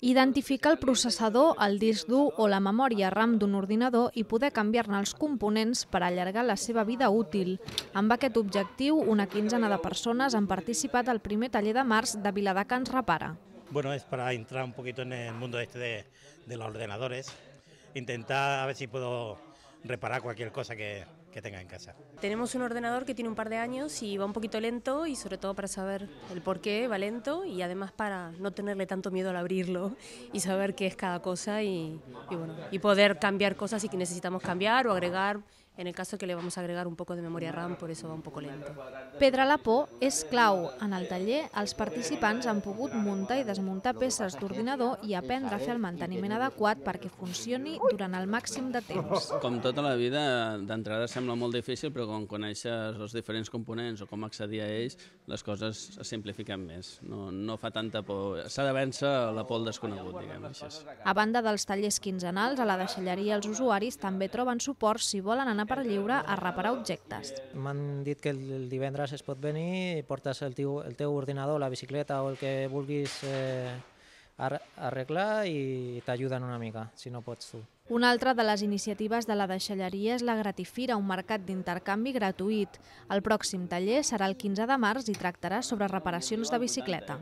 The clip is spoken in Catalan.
Identificar el processador, el disc dur o la memòria RAM d'un ordinador i poder canviar-ne els components per allargar la seva vida útil. Amb aquest objectiu, una quinzena de persones han participat al primer taller de març de Viladecans Repara. Bueno, es para entrar un poquito en el mundo este de, de los ordenadores, intentar a ver si puedo reparar cualquier cosa que, que tenga en casa. Tenemos un ordenador que tiene un par de años y va un poquito lento y sobre todo para saber el por qué va lento y además para no tenerle tanto miedo al abrirlo y saber qué es cada cosa y, y bueno, y poder cambiar cosas y que necesitamos cambiar o agregar en el caso que le vamos a agregar un poco de memoria RAM, por eso va un poco lento. Pedra la por clau. En el taller, els participants han pogut muntar i desmuntar peces d'ordinador i aprendre a fer el manteniment adequat que funcioni durant el màxim de temps. Com toda la vida, de d'entrada se sembla molt difícil, però quan coneixes els diferents components o com accedir a ells, les coses es simplifiquen més. No, no fa tanta por. S'ha de vèncer la por al desconegut, diguem així. A banda dels tallers quinzenals, a la deixalleria els usuaris també troben suport si volen anar per lliure a reparar objectes. M'han dit que el divendres es pot venir, i portes el teu, el teu ordinador, la bicicleta o el que vulguis eh, arregla i t'ajuden una mica, si no pots tu. Una altra de les iniciatives de la deixalleria és la Gratifira, un mercat d'intercanvi gratuït. El pròxim taller serà el 15 de març i tractarà sobre reparacions de bicicleta.